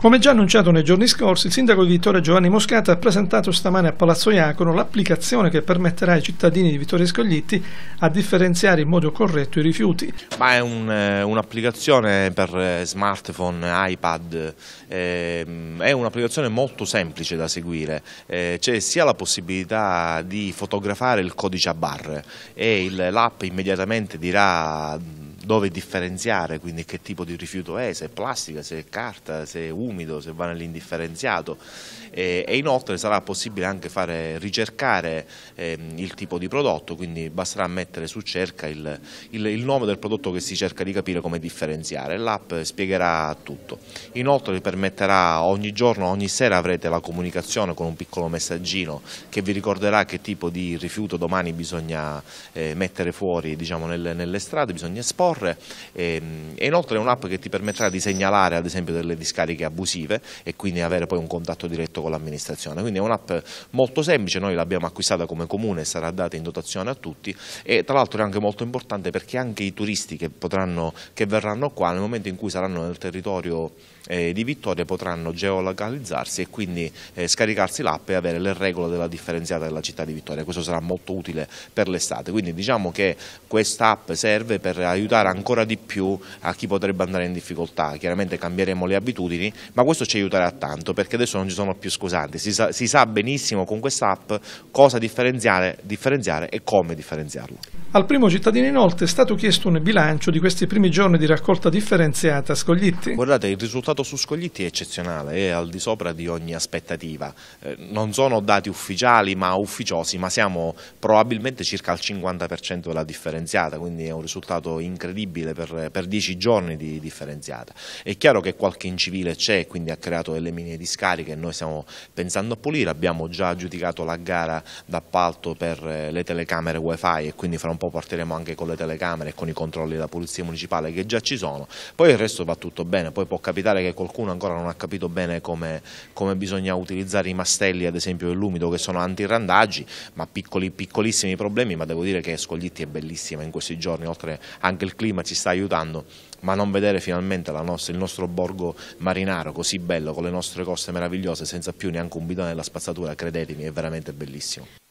Come già annunciato nei giorni scorsi, il sindaco di Vittoria Giovanni Moscata ha presentato stamane a Palazzo Iacono l'applicazione che permetterà ai cittadini di Vittoria Scoglitti a differenziare in modo corretto i rifiuti. Ma è eh, un'applicazione per eh, smartphone, iPad, ehm, è un'applicazione molto semplice da seguire, eh, c'è sia la possibilità di fotografare il codice a barre e l'app immediatamente dirà dove differenziare, quindi che tipo di rifiuto è, se è plastica, se è carta, se è umido, se va nell'indifferenziato e, e, inoltre sarà possibile anche fare ricercare eh, il tipo di prodotto, quindi basterà mettere su cerca il, il, il, nome del prodotto che si cerca di capire come differenziare, l'app spiegherà tutto. Inoltre vi permetterà ogni giorno, ogni sera avrete la comunicazione con un piccolo messaggino che vi ricorderà che tipo di rifiuto domani bisogna eh, mettere fuori diciamo, nelle, nelle strade, bisogna esporre Store e, ehm, e inoltre è un'app che ti permetterà di segnalare ad esempio delle discariche abusive e quindi avere poi un contatto diretto con l'amministrazione, quindi è un'app molto semplice, noi l'abbiamo acquistata come comune, e sarà data in dotazione a tutti e tra l'altro è anche molto importante perché anche i turisti che, potranno, che verranno qua nel momento in cui saranno nel territorio eh, di Vittoria potranno geolocalizzarsi e quindi eh, scaricarsi l'app e avere le regole della differenziata della città di Vittoria, questo sarà molto utile per l'estate, quindi diciamo che questa app serve per aiutare aiutare ancora di più a chi potrebbe andare in difficoltà, chiaramente cambieremo le abitudini, ma questo ci aiuterà tanto perché adesso non ci sono più scusanti, si sa, si sa benissimo con questa app cosa differenziare, differenziare e come differenziarlo. Al primo cittadino inoltre è stato chiesto un bilancio di questi primi giorni di raccolta differenziata a Scoglitti. Guardate, il risultato su Scoglitti è eccezionale, è al di sopra di ogni aspettativa. Eh, non sono dati ufficiali ma ufficiosi, ma siamo probabilmente circa al 50% della differenziata, quindi è un risultato incredibile per, per 10 giorni di differenziata. È chiaro che qualche incivile c'è, quindi ha creato delle mini discariche e noi stiamo pensando a pulire, abbiamo già aggiudicato la gara d'appalto per eh, le telecamere wifi e quindi fra un un po' porteremo anche con le telecamere e con i controlli della Polizia Municipale che già ci sono, poi il resto va tutto bene, poi può capitare che qualcuno ancora non ha capito bene come, come bisogna utilizzare i mastelli ad esempio dell'umido che sono antirrandaggi, ma piccoli, piccolissimi problemi, ma devo dire che Scoglitti è bellissima in questi giorni, oltre anche il clima ci sta aiutando ma non vedere finalmente nostra, il nostro borgo marinaro così bello, con le nostre coste meravigliose, senza più neanche un bidone della spazzatura, credetemi, è veramente bellissimo.